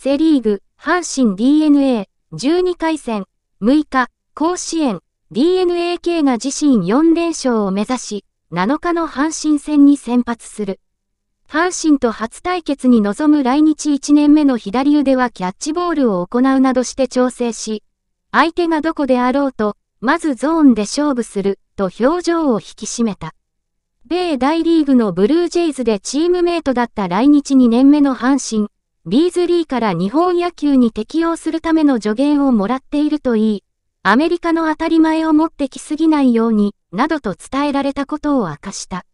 セリーグ、阪神 DNA、12回戦、6日、甲子園、DNA k が自身4連勝を目指し、7日の阪神戦に先発する。阪神と初対決に臨む来日1年目の左腕はキャッチボールを行うなどして調整し、相手がどこであろうと、まずゾーンで勝負する、と表情を引き締めた。米大リーグのブルージェイズでチームメイトだった来日2年目の阪神、ビーズリーから日本野球に適応するための助言をもらっているといい、アメリカの当たり前を持ってきすぎないように、などと伝えられたことを明かした。